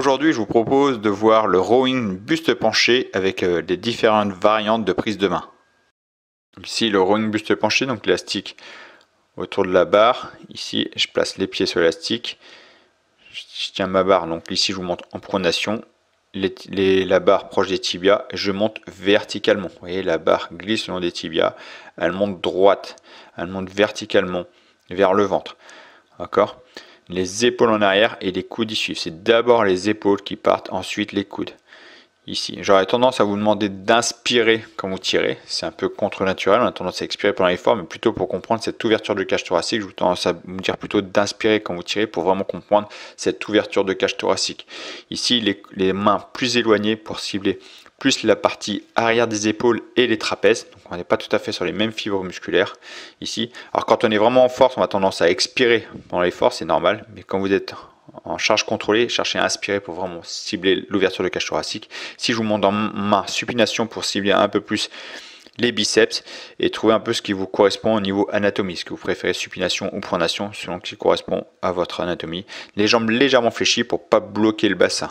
Aujourd'hui, je vous propose de voir le rowing buste penché avec euh, les différentes variantes de prise de main. Ici, le rowing buste penché, donc l'élastique autour de la barre. Ici, je place les pieds sur l'élastique. Je tiens ma barre, donc ici, je vous montre en pronation. la barre proche des tibias, je monte verticalement. Vous voyez, la barre glisse le long des tibias, elle monte droite, elle monte verticalement vers le ventre. D'accord les épaules en arrière et les coudes y suivent. C'est d'abord les épaules qui partent, ensuite les coudes. Ici, j'aurais tendance à vous demander d'inspirer quand vous tirez. C'est un peu contre-naturel, on a tendance à expirer pendant l'effort, mais plutôt pour comprendre cette ouverture de cage thoracique, je vous tendance à vous dire plutôt d'inspirer quand vous tirez pour vraiment comprendre cette ouverture de cage thoracique. Ici, les mains plus éloignées pour cibler plus la partie arrière des épaules et les trapèzes. Donc on n'est pas tout à fait sur les mêmes fibres musculaires ici. Alors quand on est vraiment en force, on a tendance à expirer pendant l'effort, c'est normal. Mais quand vous êtes en charge contrôlée, cherchez à inspirer pour vraiment cibler l'ouverture de cage thoracique. Si je vous montre en ma supination pour cibler un peu plus les biceps et trouver un peu ce qui vous correspond au niveau anatomie, ce que vous préférez supination ou pronation selon ce qui correspond à votre anatomie. Les jambes légèrement fléchies pour pas bloquer le bassin.